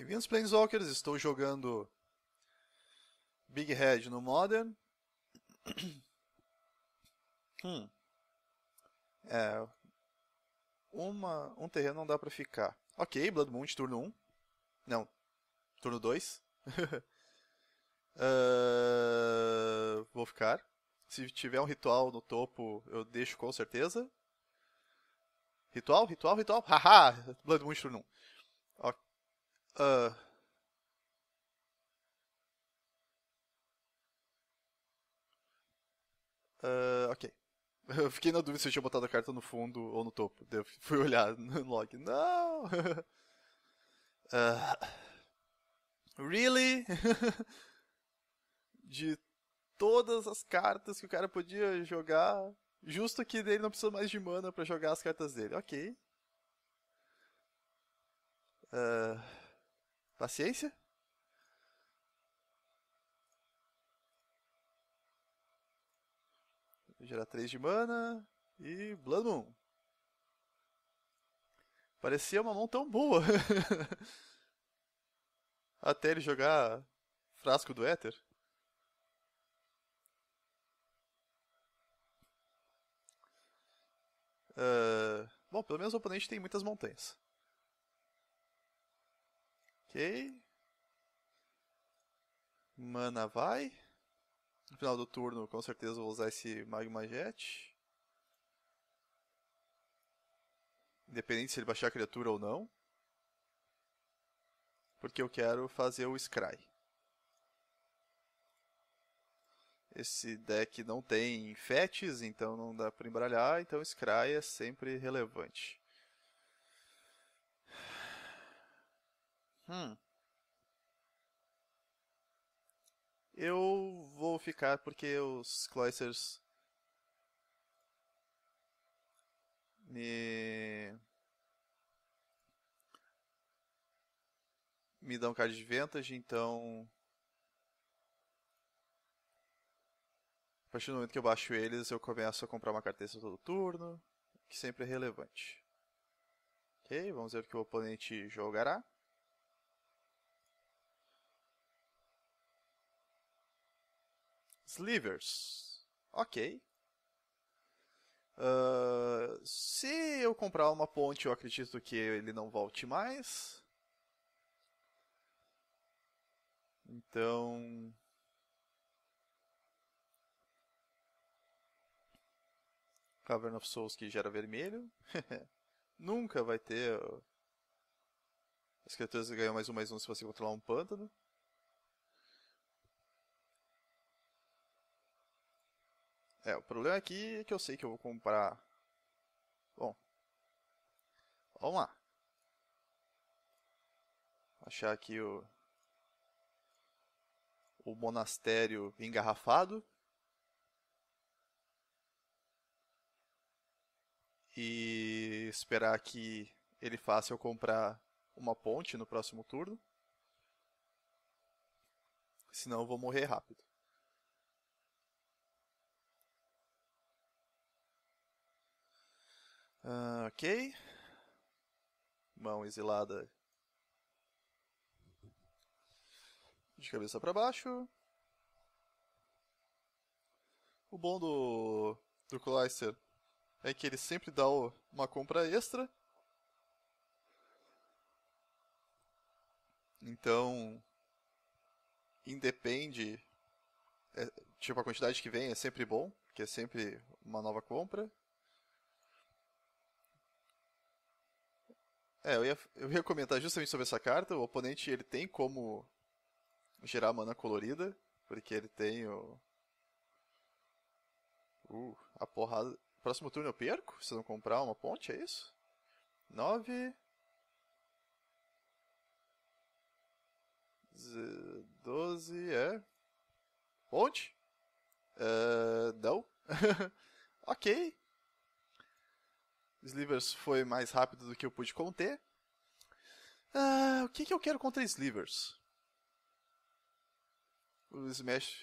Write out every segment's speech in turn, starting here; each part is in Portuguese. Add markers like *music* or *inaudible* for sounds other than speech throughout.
Bem-vindos, Planeswalkers! Estou jogando Big Head no Modern. *clears throat* Hum. É. Uma, um terreno não dá pra ficar. Ok, Blood Moon de turno 1. Não, turno 2. uh, *laughs* ah, vou ficar. Se tiver um ritual no topo, eu deixo com certeza. Ritual, ritual, ritual. Haha! Blood Moon de turno 1. Ok. Uh, uh, ok. *laughs* Eu fiquei na dúvida se eu tinha botado a carta no fundo ou no topo. eu *laughs* fui olhar no log. Não! Uh, *laughs* really? De todas as cartas que o cara podia jogar, justo que ele não precisa mais de mana para jogar as cartas dele. Ok. Uh, Paciência? Vou gerar 3 de mana. E Blood Moon. Parecia uma mão tão boa. *laughs* Até ele jogar Frasco do Éter. Uh, bom, pelo menos o oponente tem muitas montanhas. Ok. Mana vai. No final do turno, com certeza, vou usar esse Magma Jet. Independente se ele baixar a criatura ou não. Porque eu quero fazer o Scry. Esse deck não tem fetes, então não dá para embralhar, então Scry é sempre relevante. Hum. Eu vou ficar porque os Cloisters me me dão card de então a partir do momento que eu baixo eles, eu começo a comprar uma carteira todo turno, que sempre é relevante. Ok, vamos ver o que o oponente jogará. Slivers. Ok. Uh, se eu comprar uma ponte, eu acredito que ele não volte mais. Então. Cavern of Souls que gera vermelho. *laughs* Nunca vai ter. As criaturas ganham mais um mais um se você controlar um pântano. É, o problema aqui é que eu sei que eu vou comprar... Bom. Vamos lá. Achar aqui o... O monastério engarrafado. E esperar que ele faça eu comprar uma ponte no próximo turno. Senão eu vou morrer rápido. Ah, ok. Mão exilada. De cabeça para baixo. O bom do, do Clyster é que ele sempre dá uma compra extra. Então, independe, é, tipo, a quantidade que vem é sempre bom, que é sempre uma nova compra. É, eu ia, eu ia comentar justamente sobre essa carta. O oponente ele tem como gerar mana colorida, porque ele tem o. Uh, a porrada. Próximo turno eu perco se não comprar uma ponte, é isso? 9. 12, é. Ponte? Uh, não. *laughs* ok. Slivers foi mais rápido do que eu pude conter. Ah, o que, que eu quero contra Slivers? O Smash.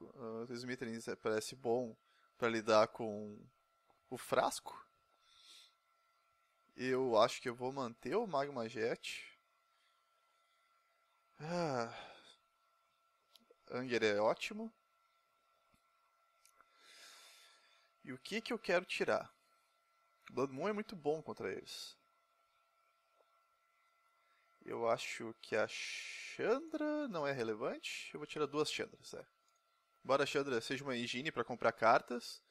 Uh, o Smithrin parece bom para lidar com o frasco. Eu acho que eu vou manter o Magma Jet. Ah, Anger é ótimo. E o que que eu quero tirar? Blood Moon é muito bom contra eles. Eu acho que a Chandra não é relevante. Eu vou tirar duas Chandras, é. Embora a Chandra seja uma engine para comprar cartas,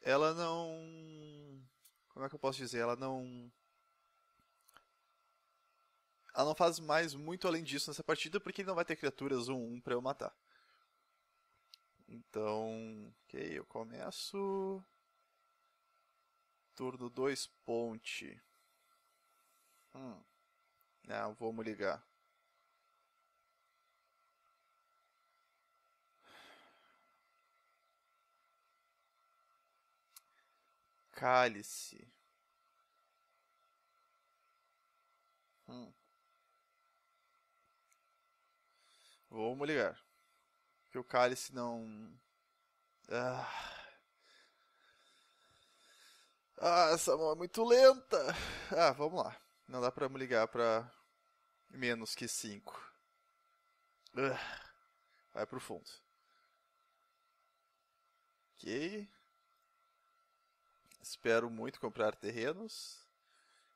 ela não. Como é que eu posso dizer? Ela não. Ela não faz mais muito além disso nessa partida porque ele não vai ter criaturas 1-1 um, para eu matar. Então. Ok, eu começo. Turno 2, ponte. Hum. Não, ah, vamos ligar. Cálice. Hum. Vamos ligar. Que o cálice não. Ah. Ah, essa mão é muito lenta. Ah, vamos lá. Não dá pra me ligar pra menos que 5. Ah, vai pro fundo. Ok. Espero muito comprar terrenos.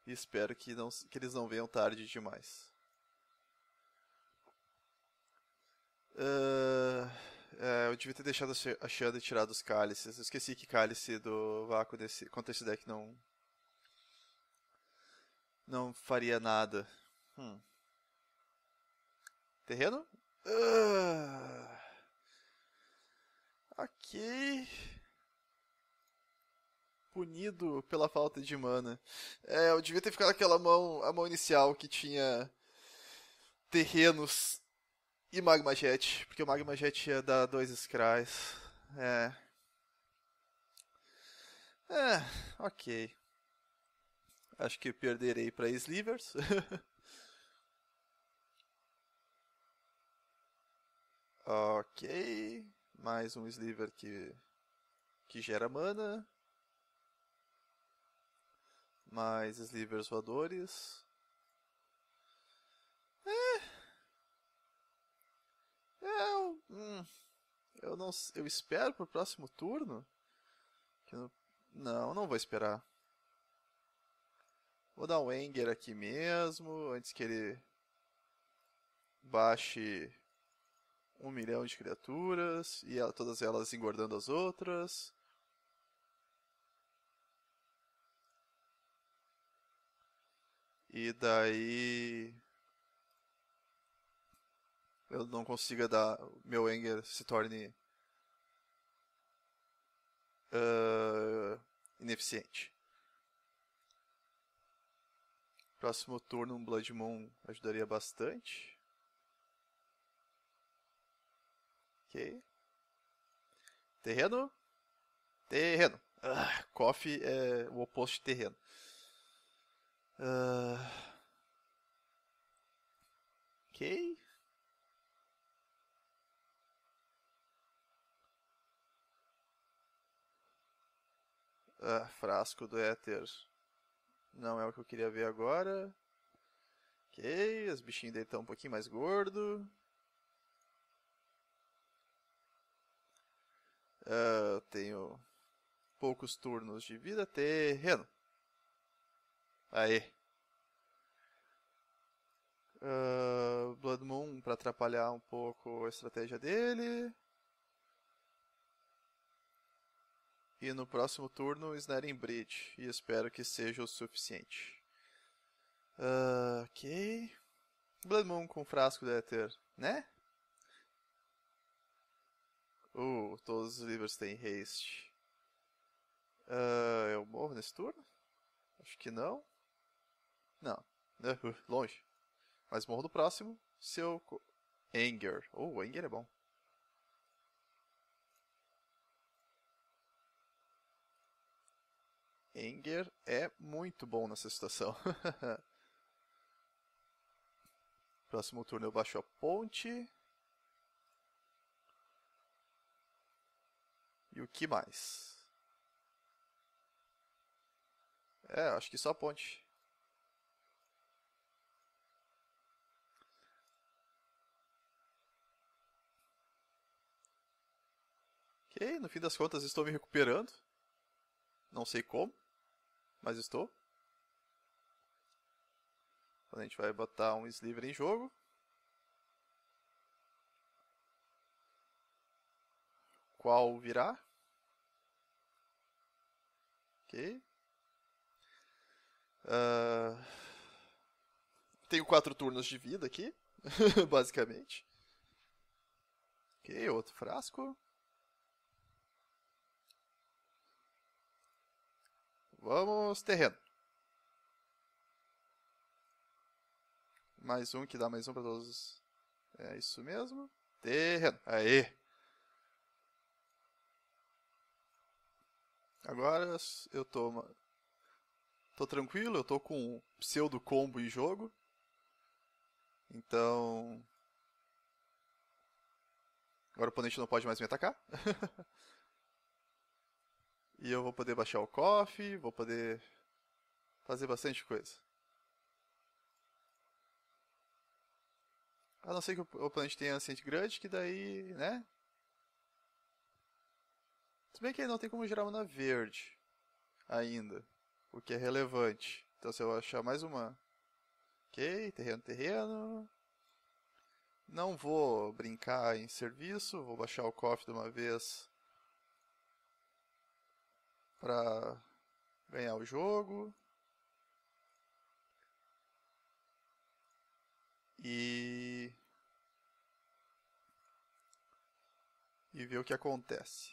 E espero que, não, que eles não venham tarde demais. Uh... É, eu devia ter deixado a Xanda e tirado os cálices. Eu esqueci que cálice do vácuo desse, contra esse deck não. Não faria nada. Hum. Terreno? Uh... Aqui. Punido pela falta de mana. É, eu devia ter ficado aquela mão, a mão inicial que tinha terrenos e Magma Jet, porque o Magma Jet ia é dar dois Skrys. É. É, ok. Acho que perderei para Slivers. *laughs* ok. Mais um Sliver que, que gera mana. Mais Slivers voadores. É. Eu. Hum, eu não. Eu espero pro próximo turno. não, não vou esperar. Vou dar um Enger aqui mesmo, antes que ele baixe um milhão de criaturas e ela, todas elas engordando as outras. E daí eu não consiga dar. Meu anger se torne. Uh, ineficiente. Próximo turno, um moon ajudaria bastante. Ok. Terreno. Terreno. Ah, coffee é o oposto de terreno. Uh... Ok. Ah, frasco do éter. Não é o que eu queria ver agora. Ok, os bichinhos dele estão um pouquinho mais gordo. Ah, tenho poucos turnos de vida. Terreno. Aí. Uh, ah, Blood Moon para atrapalhar um pouco a estratégia dele. E no próximo turno, Snaring Bridge. E espero que seja o suficiente. Uh, ok. Blood Moon com frasco deve ter, né? Uh, todos os livros têm haste. Uh, eu morro nesse turno? Acho que não. Não. Uh, *laughs* longe. Mas morro no próximo Seu Anger. Oh, Anger é bom. Enger é muito bom nessa situação. *laughs* Próximo turno eu baixo a ponte. E o que mais? É, acho que só a ponte. Ok, no fim das contas estou me recuperando. Não sei como mas estou. Então, a gente vai botar um sliver em jogo. Qual virá. Ok. Uh... Tenho quatro turnos de vida aqui, *laughs* basicamente. Ok, outro frasco. Vamos, terreno. Mais um que dá mais um para todos. É isso mesmo. Terreno. Aê! Agora eu tô. Tô tranquilo, eu tô com um pseudo combo em jogo. Então. Agora o oponente não pode mais me atacar. *laughs* E eu vou poder baixar o coffee, vou poder fazer bastante coisa. A não ser que o oponente tenha Ancient grande, que daí, né? Se bem que ele não tem como gerar mana verde ainda, o que é relevante. Então se eu achar mais uma... Ok, terreno, terreno... Não vou brincar em serviço, vou baixar o cofre de uma vez para ganhar o jogo. E e ver o que acontece.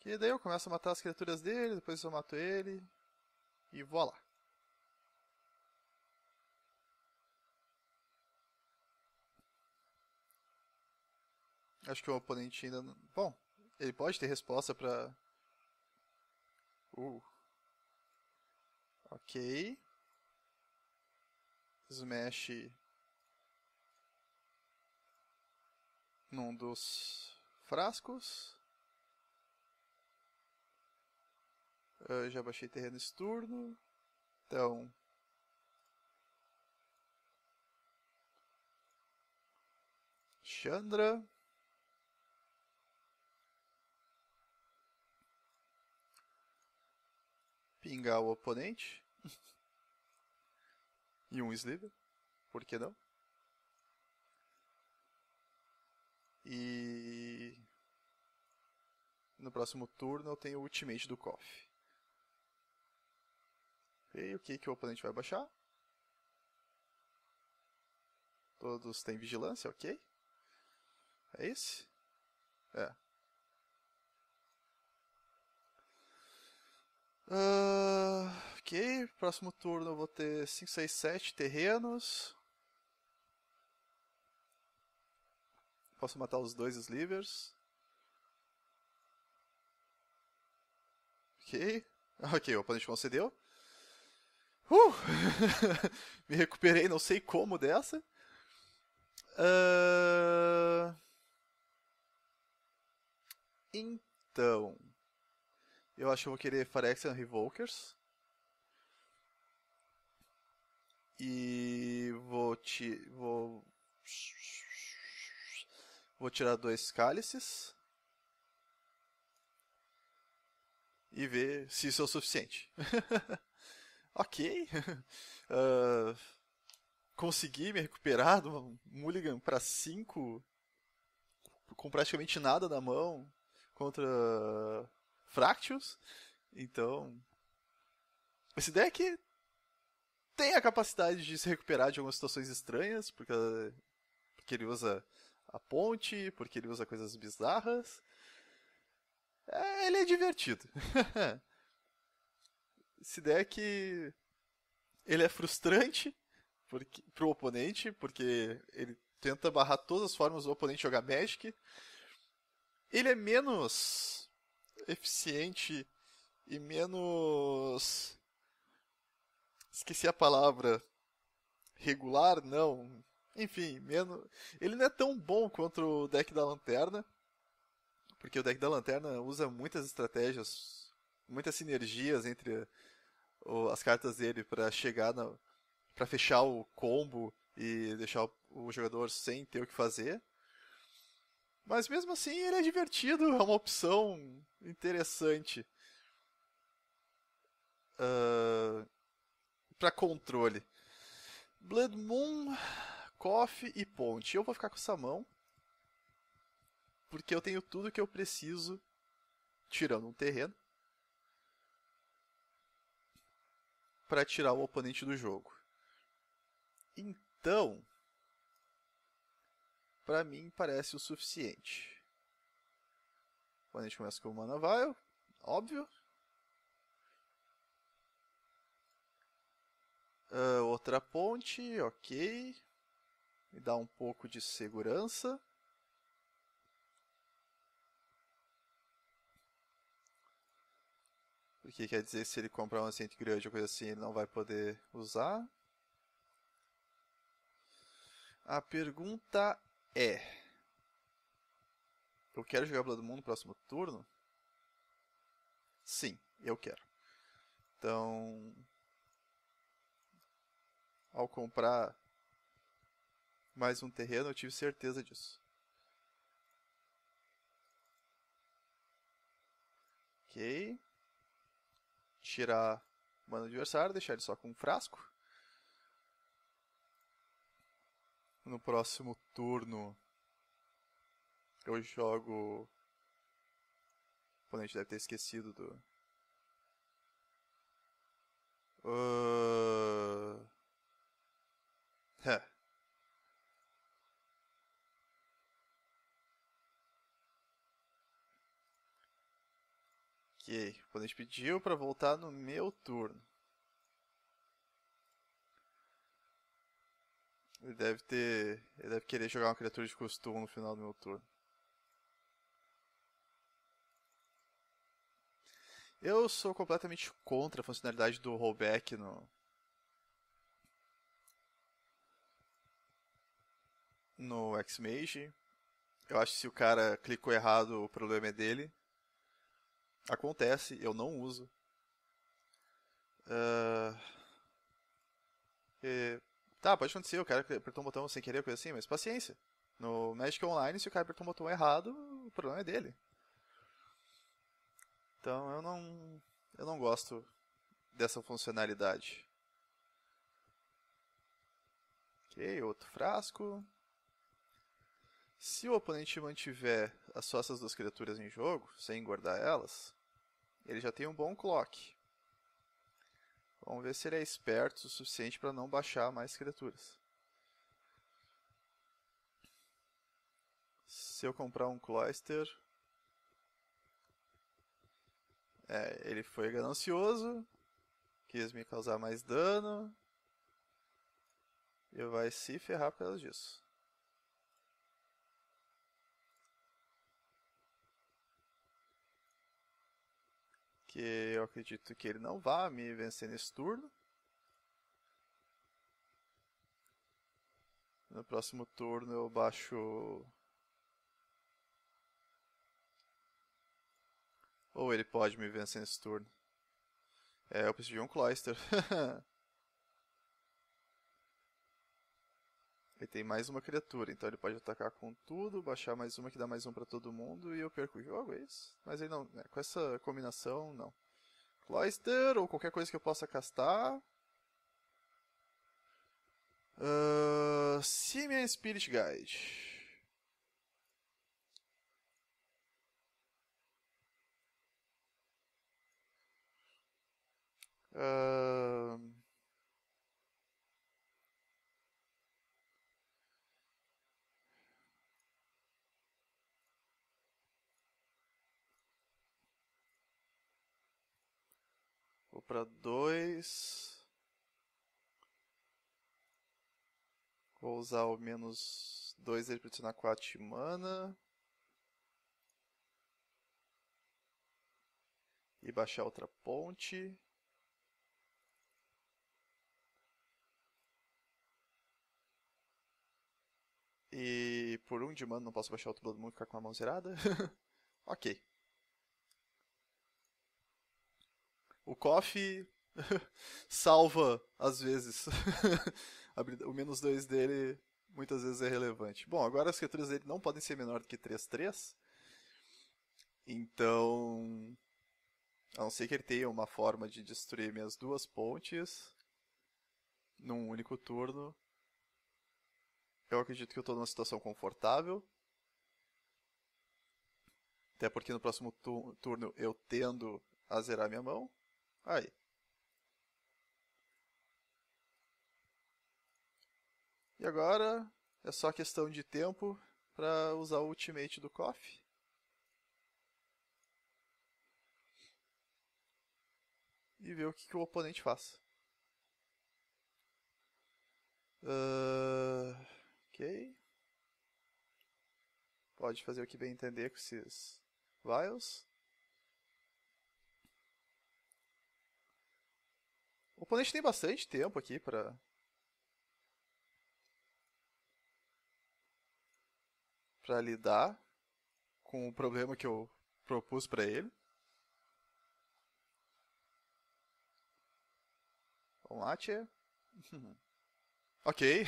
Que daí eu começo a matar as criaturas dele, depois eu mato ele e lá Acho que o oponente ainda não... Bom, ele pode ter resposta pra... Uh. Ok. Smash... Num dos frascos. Eu já baixei terreno esse turno. Então... Chandra... pingar o oponente. *laughs* e um sliver, por que não? E no próximo turno eu tenho o ultimate do Koff. E o que, que o oponente vai baixar? Todos têm vigilância, ok? É esse? É. Uh, ok, próximo turno eu vou ter 5, 6, 7 terrenos. Posso matar os dois slivers. Ok. *laughs* Ok, o oponente concedeu. Uh! *laughs* Me recuperei, não sei como dessa. Uh... Então. Eu acho que eu vou querer Phyrexian Revokers. E vou te. vou. Vou tirar dois cálices. E ver se isso é o suficiente. *laughs* ok. uh, *laughs* consegui me recuperar do Mulligan para 5 com praticamente nada na mão contra Fractious. Então. Esse é deck tem a capacidade de se recuperar de algumas situações estranhas, porque, porque ele usa a ponte, porque ele usa coisas bizarras. É, ele é divertido. *laughs* Esse é deck ele é frustrante porque, pro oponente, porque ele tenta barrar todas as formas do oponente jogar Magic. Ele é menos eficiente e menos. Esqueci a palavra. Regular? Não. Enfim, menos. Ele não é tão bom quanto o deck da lanterna. Porque o deck da lanterna usa muitas estratégias, muitas sinergias entre as cartas dele para chegar na. para fechar o combo e deixar o jogador sem ter o que fazer. Mas mesmo assim ele é divertido, é uma opção interessante. Uh, ah, para controle. Blood Moon, Coffee e Ponte. Eu vou ficar com essa mão. Porque eu tenho tudo que eu preciso. Tirando um terreno. para tirar o oponente do jogo. Então. Para mim, parece o suficiente. Quando a gente começa com o Mana Vial, óbvio. Uh, outra ponte, ok. Me dá um pouco de segurança. Porque quer dizer que se ele comprar um assento grande ou coisa assim, ele não vai poder usar. A pergunta é. Eu quero jogar Blood Moon no próximo turno? Sim, eu quero. Então. Ao comprar mais um terreno, eu tive certeza disso. Ok. Tirar mano adversário, deixar ele só com um frasco. no próximo turno eu jogo. O oponente deve ter esquecido do. Uh... É. Ok, o oponente pediu para voltar no meu turno. Ele deve ter. Ele deve querer jogar uma criatura de costume no final do meu turno. Eu sou completamente contra a funcionalidade do rollback no. No X-Mage. Eu acho que se o cara clicou errado, o problema é dele. Acontece, eu não uso. Ah, Tá, pode acontecer, o cara apertou um botão sem querer, coisa assim, mas paciência. No Magic Online, se o cara apertou um botão errado, o problema é dele. Então eu não. Eu não gosto dessa funcionalidade. Ok, outro frasco. Se o oponente mantiver só essas duas criaturas em jogo, sem engordar elas, ele já tem um bom clock. Vamos ver se ele é esperto o suficiente para não baixar mais criaturas. Se eu comprar um Cloister... É, ele foi ganancioso, quis me causar mais dano, e vai se ferrar por causa disso. porque eu acredito que ele não vá me vencer nesse turno. No próximo turno eu baixo. Ou ele pode me vencer nesse turno. É, eu preciso de um cloister. *laughs* Ele tem mais uma criatura, então ele pode atacar com tudo, baixar mais uma que dá mais um para todo mundo e eu perco o jogo, é isso. Mas aí não, né? com essa combinação, não. Cloister ou qualquer coisa que eu possa castar. Uh, Simian Spirit Guide. Uh, para 2. Vou usar o menos 2 aí para adicionar 4 de mana. E baixar outra ponte. E por um de mana não posso baixar outro Blood Moon e ficar com a mão zerada. *laughs* ok. O Coffee *laughs* salva às vezes. *laughs* o menos 2 dele muitas vezes é relevante. Bom, agora as criaturas dele não podem ser menor do que 3, 3. Então. A não ser que ele tenha uma forma de destruir minhas duas pontes num único turno. Eu acredito que eu estou numa situação confortável. Até porque no próximo turno eu tendo a zerar minha mão. Aí. E agora é só questão de tempo para usar o ultimate do Coffee. E ver o que, que o oponente faz. Uh, ok. Pode fazer o que bem entender com esses vials. oponente tem bastante tempo aqui pra... Pra lidar com o problema que eu propus para ele. Vamos lá, tia. *laughs* ok.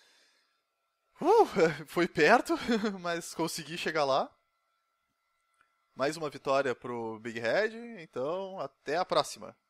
*laughs* uh, foi perto, *laughs* mas consegui chegar lá. Mais uma vitória pro Big Red, então até a próxima.